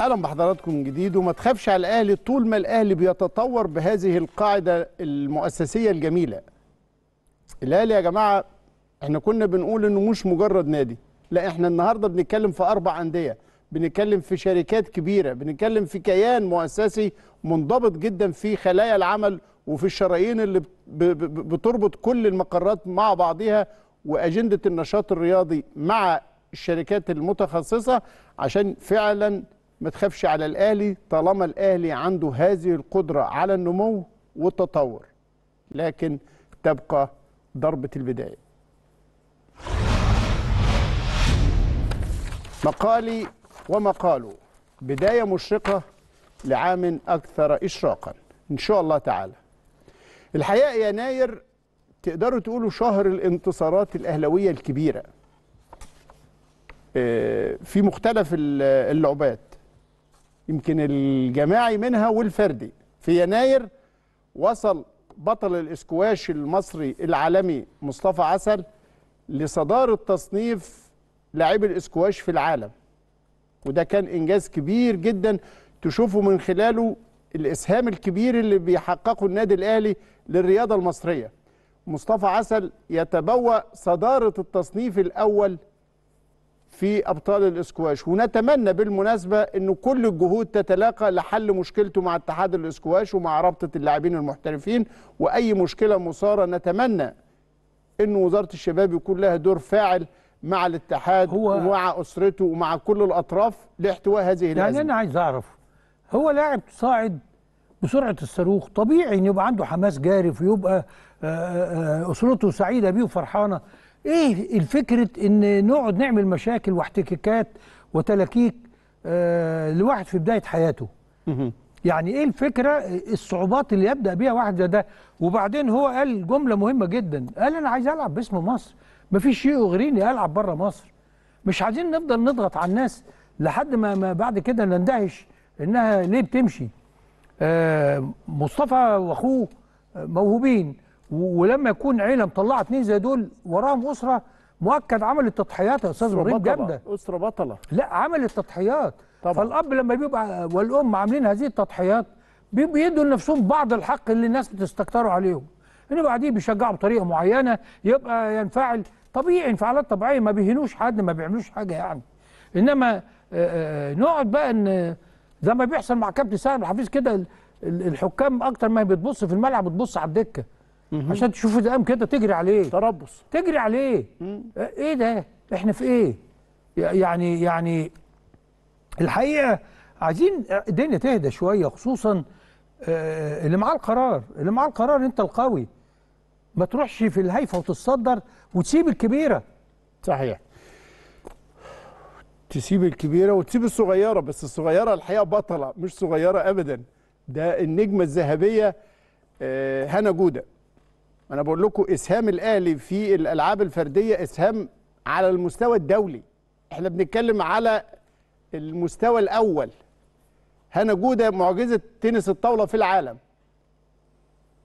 اهلا بحضراتكم من جديد وما تخافش على الاهلي طول ما الاهلي بيتطور بهذه القاعده المؤسسيه الجميله الاهلي يا جماعه احنا كنا بنقول انه مش مجرد نادي لا احنا النهارده بنتكلم في اربع انديه بنتكلم في شركات كبيره بنتكلم في كيان مؤسسي منضبط جدا في خلايا العمل وفي الشرايين اللي بتربط كل المقرات مع بعضها واجنده النشاط الرياضي مع الشركات المتخصصه عشان فعلا ما تخافش على الاهلي طالما الاهلي عنده هذه القدره على النمو والتطور لكن تبقى ضربه البدايه مقالي ومقاله بدايه مشرقه لعام اكثر اشراقا ان شاء الله تعالى الحقيقه يناير تقدروا تقولوا شهر الانتصارات الاهلاويه الكبيره آه، في مختلف اللعبات يمكن الجماعي منها والفردي في يناير وصل بطل الاسكواش المصري العالمي مصطفى عسل لصدارة تصنيف لاعبي الاسكواش في العالم وده كان إنجاز كبير جدا تشوفوا من خلاله الإسهام الكبير اللي بيحققه النادي الأهلي للرياضة المصرية مصطفى عسل يتبوأ صدارة التصنيف الأول في أبطال الإسكواش ونتمنى بالمناسبة أن كل الجهود تتلاقى لحل مشكلته مع اتحاد الإسكواش ومع رابطة اللاعبين المحترفين وأي مشكلة مثارة نتمنى أن وزارة الشباب يكون لها دور فاعل مع الاتحاد هو ومع أسرته ومع كل الأطراف لاحتواء هذه الأزمة يعني أنا عايز أعرف هو لاعب صاعد بسرعة الصاروخ طبيعي أن يبقى عنده حماس جارف ويبقى آه، آه، آه، أسرته سعيدة بيه وفرحانة ايه الفكره ان نقعد نعمل مشاكل واحتكاكات وتلاكيك آه لواحد في بدايه حياته يعني ايه الفكره الصعوبات اللي يبدا بيها واحد زي ده وبعدين هو قال جمله مهمه جدا قال انا عايز العب باسم مصر مفيش شيء يغريني العب بره مصر مش عايزين نفضل نضغط على الناس لحد ما, ما بعد كده نندهش انها ليه بتمشي آه مصطفى واخوه موهوبين ولما يكون عيله مطلعه اثنين زي دول وراهم اسره مؤكد عملت تضحيات يا استاذ ابراهيم جامده اسره بطله لا عملت تضحيات طبعا فالاب لما بيبقى والام عاملين هذه التضحيات بيدوا لنفسهم بعض الحق اللي الناس بتستكتروا عليهم اللي بعديه بيشجعوا بطريقه معينه يبقى ينفعل طبيعي انفعالات طبيعيه ما بيهنوش حد ما بيعملوش حاجه يعني انما آه، آه، نقعد بقى ان زي ما بيحصل مع كابتن سعد الحفيظ كده الحكام اكتر ما بتبص في الملعب بتبص على الدكه عشان تشوفوا دقام كده تجري عليه تربص تجري عليه مم. آه، ايه ده احنا في ايه يعني يعني الحقيقه عايزين الدنيا تهدى شويه خصوصا آه، اللي معاه القرار اللي معاه القرار انت القوي ما تروحش في الهيفه وتتصدر وتسيب الكبيره صحيح تسيب الكبيره وتسيب الصغيره بس الصغيره الحقيقه بطله مش صغيره ابدا ده النجمه الذهبيه آه، هنا جوده انا بقول لكم اسهام الاهلي في الالعاب الفرديه اسهام على المستوى الدولي احنا بنتكلم على المستوى الاول هنا جوده معجزه تنس الطاوله في العالم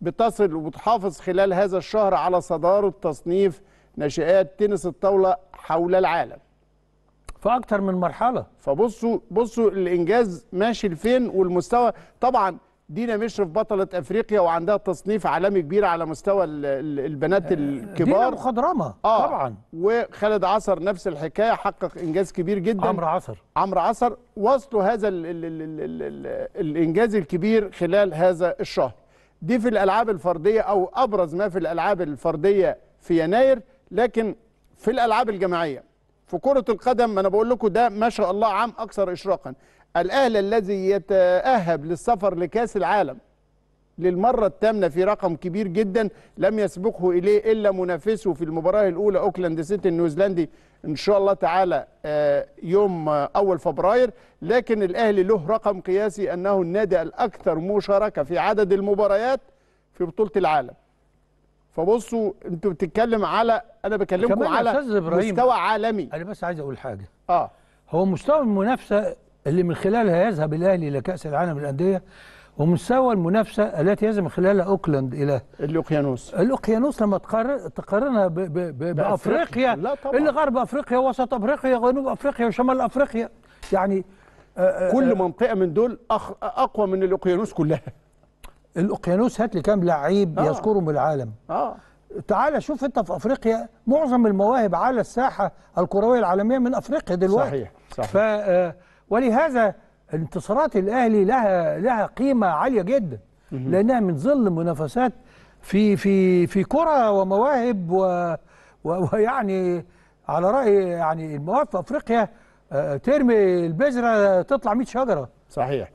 بتصل وبتحافظ خلال هذا الشهر على صداره تصنيف ناشئات تنس الطاوله حول العالم في اكتر من مرحله فبصوا بصوا الانجاز ماشي لفين والمستوى طبعا دينا مشرف بطلة افريقيا وعندها تصنيف عالمي كبير على مستوى البنات آه، الكبار دينا مخضرمة آه طبعا وخالد عصر نفس الحكاية حقق انجاز كبير جدا عمرو عصر عمرو عصر وصلوا هذا الـ الـ الـ الـ الـ الانجاز الكبير خلال هذا الشهر دي في الالعاب الفردية او ابرز ما في الالعاب الفردية في يناير لكن في الالعاب الجماعية في كرة القدم ما انا بقول لكم ده ما شاء الله عام اكثر اشراقا الأهلي الذي يتأهب للسفر لكأس العالم للمرة الثامنة في رقم كبير جدا لم يسبقه إليه إلا منافسه في المباراة الأولى أوكلاند سيتي النيوزيلندي إن شاء الله تعالى آه، يوم أول فبراير لكن الأهلي له رقم قياسي أنه النادي الأكثر مشاركة في عدد المباريات في بطولة العالم فبصوا انتوا بتتكلم على انا بكلمكم على مستوى عالمي انا بس عايز اقول حاجه اه هو مستوى المنافسه اللي من خلالها يذهب الأهلي إلى كأس العالم للأندية ومستوى المنافسة التي يذهب من خلالها أوكلاند إلى الأوقيانوس الأوقيانوس لما تقارنها ب ب ب بأفريقيا لا طبعا. اللي غرب أفريقيا وسط أفريقيا وجنوب أفريقيا وشمال أفريقيا يعني آآ آه، آه، آه، كل منطقة من دول أخ... أقوى من الأوقيانوس كلها الأوقيانوس هات لي كام لعيب آه. يذكرهم العالم آه. تعال شوف أنت في أفريقيا معظم المواهب على الساحة الكروية العالمية من أفريقيا دلوقتي صحيح صحيح ف ولهذا انتصارات الاهلي لها لها قيمه عاليه جدا لانها من ظل منافسات في في في كره ومواهب و ويعني على راي يعني المواهب في افريقيا آه، ترمي البذره تطلع 100 شجره صحيح